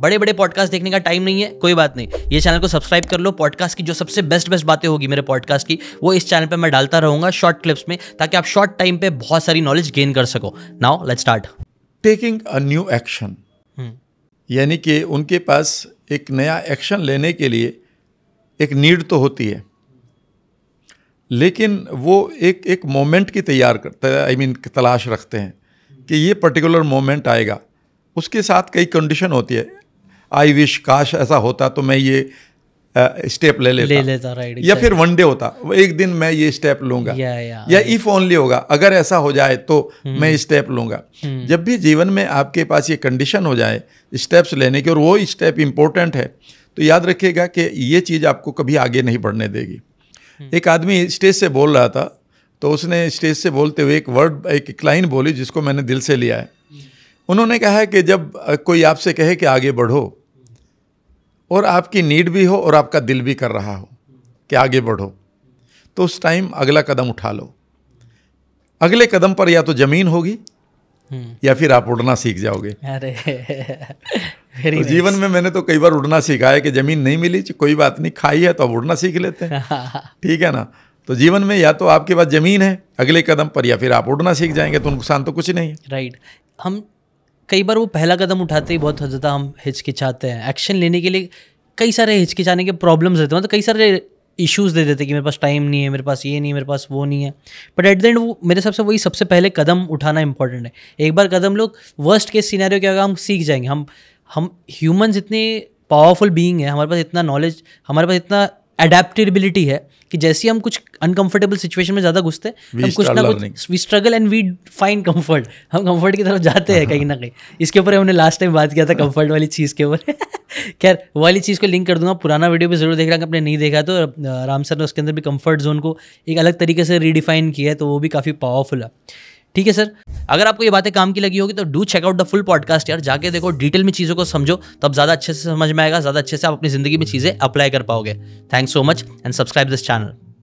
बड़े बड़े पॉडकास्ट देखने का टाइम नहीं है कोई बात नहीं ये चैनल को सब्सक्राइब कर लो पॉडकास्ट की जो सबसे बेस्ट बेस्ट बातें होगी मेरे पॉडकास्ट की वो इस चैनल पर मैं डालता रहूँगा शॉर्ट क्लिप्स में ताकि आप शॉर्ट टाइम पर बहुत सारी नॉलेज गेन कर सको now let start taking a new action यानी कि उनके पास एक नया एक्शन लेने के लिए एक नीड तो होती है लेकिन वो एक एक मोमेंट की तैयार करते आई मीन तलाश रखते हैं कि ये पर्टिकुलर मोमेंट आएगा उसके साथ कई कंडीशन होती है आई विश काश ऐसा होता तो मैं ये स्टेप ले लेता ले लेता राइट या फिर वन डे होता एक दिन मैं ये स्टेप लूंगा या या, या इफ ओनली होगा अगर ऐसा हो जाए तो hmm. मैं स्टेप लूंगा hmm. जब भी जीवन में आपके पास ये कंडीशन हो जाए स्टेप्स लेने की और वो स्टेप इंपॉर्टेंट है तो याद रखिएगा कि ये चीज़ आपको कभी आगे नहीं बढ़ने देगी hmm. एक आदमी स्टेज से बोल रहा था तो उसने स्टेज से बोलते हुए एक वर्ड एक क्लाइन बोली जिसको मैंने दिल से लिया है उन्होंने कहा है कि जब कोई आपसे कहे कि आगे बढ़ो और आपकी नीड भी हो और आपका दिल भी कर रहा हो कि आगे बढ़ो तो उस टाइम अगला कदम उठा लो अगले कदम पर या तो ज़मीन होगी हम्म। या फिर आप उड़ना सीख जाओगे अरे तो जीवन में मैंने तो कई बार उड़ना सीखा है कि ज़मीन नहीं मिली कोई बात नहीं खाई है तो अब उड़ना सीख लेते हैं ठीक है ना तो जीवन में या तो आपके पास ज़मीन है अगले कदम पर या फिर आप उड़ना सीख जाएंगे तो नुकसान तो कुछ नहीं है राइट हम कई बार वो पहला कदम उठाते ही बहुत ज़्यादा हम हिचकिचाते हैं एक्शन लेने के लिए कई सारे हिचकिचाने के प्रॉब्लम्स देते हैं मतलब कई सारे इश्यूज दे देते कि मेरे पास टाइम नहीं है मेरे पास ये नहीं है मेरे पास वो नहीं है बट एट द एंड वो मेरे हिसाब से वही सबसे पहले कदम उठाना इंपॉर्टेंट है एक बार कदम लोग वर्स्ट केस सिनेरियो क्या होगा हम सीख जाएंगे हम हम ह्यूमंस इतने पावरफुल बींग है हमारे पास इतना नॉलेज हमारे पास इतना अडेप्टेबिलिटी है कि जैसे हम कुछ अनकंफर्टेबल सिचुएशन में ज़्यादा घुसते हैं हम कुछ ना कुछ we struggle and we find comfort हम कंफर्ट की तरफ जाते हैं कहीं ना कहीं इसके ऊपर हमने लास्ट टाइम बात किया था कंफर्ट वाली चीज़ के ऊपर खैर वाली चीज़ को लिंक कर दूंगा पुराना वीडियो भी जरूर देख रहा है आपने नहीं देखा तो राम सर ने उसके अंदर भी कंफर्ट जोन को एक अलग तरीके से रीडिफाइन किया है तो वो भी काफ़ी पावरफुल है ठीक है सर अगर आपको ये बातें काम की लगी होगी तो do check out the full podcast यार जाके देखो डिटेल में चीज़ों को समझो तो ज़्यादा अच्छे से समझ में आएगा ज़्यादा अच्छे से आप अपनी ज़िंदगी में चीज़ें अप्लाई कर पाओगे thanks so much and subscribe this channel